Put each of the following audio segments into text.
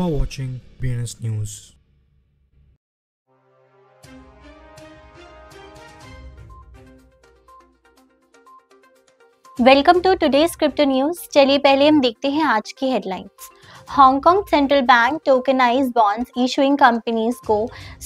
are watching BNS News. Welcome to today crypto news चलिए पहले हम देखते हैं आज की headlines Hong Kong central bank tokenize bonds issuing companies को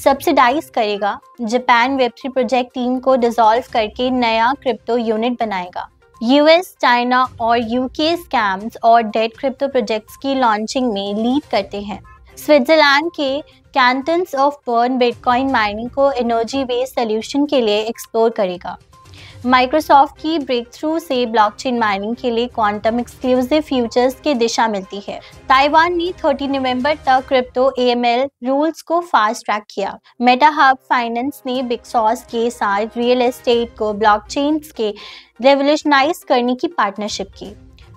सब्सिडाइज करेगा Japan web three project team को डिसॉल्व करके नया क्रिप्टो यूनिट बनाएगा यूएस चाइना और यूके स्कैम्स और डेड क्रिप्टो प्रोजेक्ट्स की लॉन्चिंग में लीड करते हैं स्विट्जरलैंड के cantons of Bern bitcoin mining को एनर्जी बेस्ड सोल्यूशन के लिए एक्सप्लोर करेगा माइक्रोसॉफ्ट की ब्रेक थ्रू से ब्लॉकचेन माइनिंग के लिए क्वांटम एक्सक्लूसिव फ्यूचर्स की दिशा मिलती है ताइवान ने 30 नवंबर तक क्रिप्टो एएमएल रूल्स को फास्ट ट्रैक किया मेटा हब फाइनेंस ने बिगसॉस के साथ रियल एस्टेट को ब्लॉकचेन के रेवोल्यूशनाइज करने की पार्टनरशिप की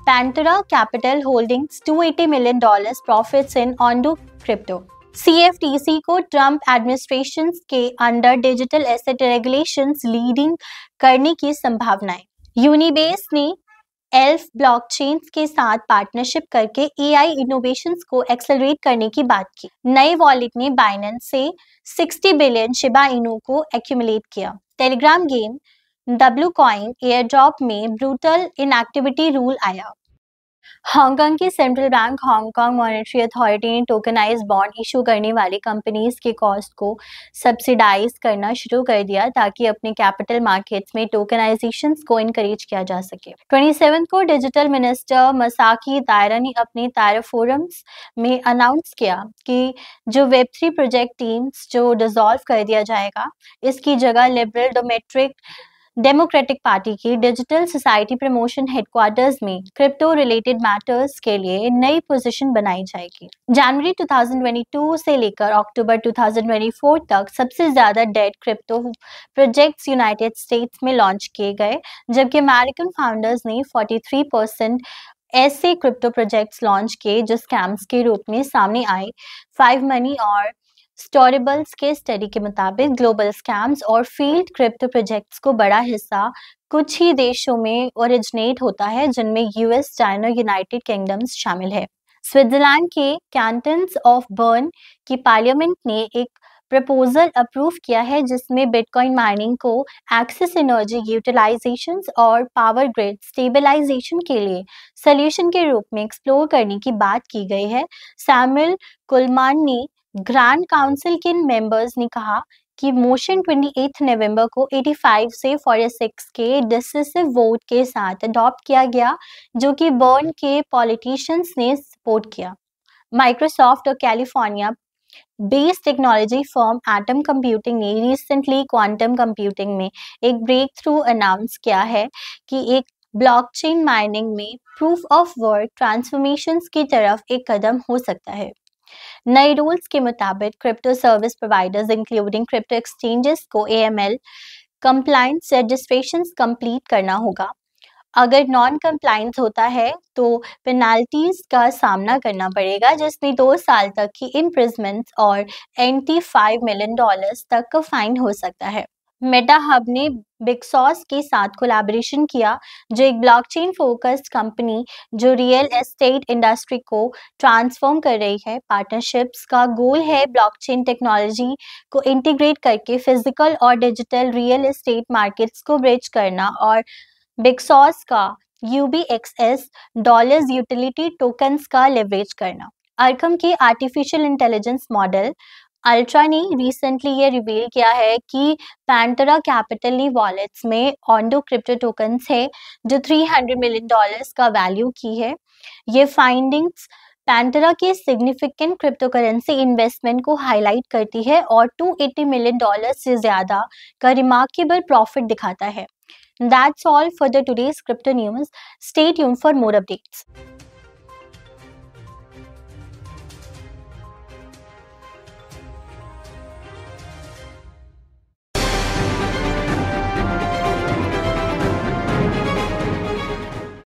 Pantera capital holdings 280 million dollar profit in Ondo crypto CFTC को ट्रंप एडमिनिस्ट्रेशन के under digital asset regulation leading करने की संभावनाएं यूनिबेस ने एल्फ ब्लॉकचेन के साथ पार्टनरशिप करके एआई इनोवेशंस को एक्सेलरेट करने की बात की नए वॉलेट ने बाइनेंस से 60 बिलियन शिबा इनो को एक्यूमुलेट किया Telegram game W coin airdrop में ब्रूटल इनएक्टिविटी रूल आया हांगकांग की central bank Hong Kong monetary authority ने टोकनाइज बॉन्ड इशू करने वाली कंपनीज के कॉस्ट को सब्सिडाइज करना शुरू कर दिया ताकि अपने कैपिटल मार्केट्स में टोकनाइजेशन को इनकरेज किया जा सके ट्वेंटी को डिजिटल मिनिस्टर मसाकी दायरा ने अपने तारा फोरम्स में अनाउंस किया कि जो वेब थ्री प्रोजेक्ट टीम्स जो डिजोल्व कर दिया जाएगा इसकी जगह लिबरल डोमेट्रिक डेमोक्रेटिक पार्टी की डिजिटल सोसाइटी प्रमोशन हेडक्वार्टर्स में क्रिप्टो रिलेटेड मैटर्स के लिए नई पोजीशन बनाई जाएगी जनवरी 2022 से लेकर अक्टूबर 2024 तक सबसे ज्यादा dead crypto projects United States में लॉन्च किए गए जबकि अमेरिकन फाउंडर्स ने 43 परसेंट ऐसे क्रिप्टो प्रोजेक्ट्स लॉन्च किए जो स्कैम्स के रूप में सामने आए फाइव मनी और स्टोरेबल्स के स्टडी के मुताबिक ग्लोबल स्कैम्स और फील्ड क्रिप्टो प्रोजेक्ट्स को बड़ा हिस्सा कुछ ही देशों में ओरिजिनेट होता है जिनमें यूएस चाइना यूनाइटेड किंगडम्स शामिल है स्विट्जरलैंड के कैंटन्स ऑफ बर्न की पार्लियामेंट ने एक प्रपोजल अप्रूव किया है जिसमें बिटकॉइन माइनिंग को एक्सेस एनर्जी यूटिलाइजेशन और पावर ग्रिड स्टेबलाइजेशन के लिए सोल्यूशन के रूप में एक्सप्लोर करने की बात की गई है सैमुअल कुलमान ने ग्रांड काउंसिल के इन मेंबर्स ने कहा कि मोशन 28 नवंबर को 85 से 46 के डिसिसिव वोट के साथ अडॉप्ट किया गया जो कि बर्न के पॉलिटिशियंस ने सपोर्ट किया माइक्रोसॉफ्ट और California based technology firm Atom computing ने रिसेंटली क्वांटम कंप्यूटिंग में एक ब्रेक थ्रू अनाउंस किया है कि एक ब्लॉकचेन माइनिंग में प्रूफ ऑफ वर्क ट्रांसफॉर्मेशंस की तरफ एक कदम हो सकता है नए रूल्स के मुताबिक crypto service providers including crypto exchanges को A M L compliance registration complete करना होगा अगर नॉन कंप्लाइंस होता है तो पेनाल्टीज का सामना करना पड़ेगा जिसमें दो साल तक की इम्प्रिजमेंट और एंटी फाइव मिलियन डॉलर्स तक का फाइन हो सकता है मेटा हब ने बिगसॉस के साथ कोलैबोरेशन किया जो एक ब्लॉकचेन फोकस्ड कंपनी जो रियल एस्टेट इंडस्ट्री को ट्रांसफॉर्म कर रही है पार्टनरशिप्स का गोल है ब्लॉकचेन टेक्नोलॉजी को इंटीग्रेट करके फिजिकल और डिजिटल रियल एस्टेट मार्केट्स को ब्रिज करना और बिगसॉस का U B X S dollars utility tokens का लेवरेज करना अर्कम के आर्टिफिशियल इंटेलिजेंस मॉडल अल्ट्रा ने रिसेंटली ये रिवील किया है कि पैंटरा कैपिटल ने वॉलेट्स में ऑन्डो क्रिप्टो टोकन्स है जो 300 मिलियन डॉलर्स का वैल्यू की है ये फाइंडिंग्स पैंटरा के सिग्निफिकेंट क्रिप्टो करेंसी इन्वेस्टमेंट को हाईलाइट करती है और 280 मिलियन डॉलर से ज़्यादा का रिमार्केबल प्रॉफिट दिखाता है that's all for the today's crypto news stay यून फॉर मोर अपडेट्स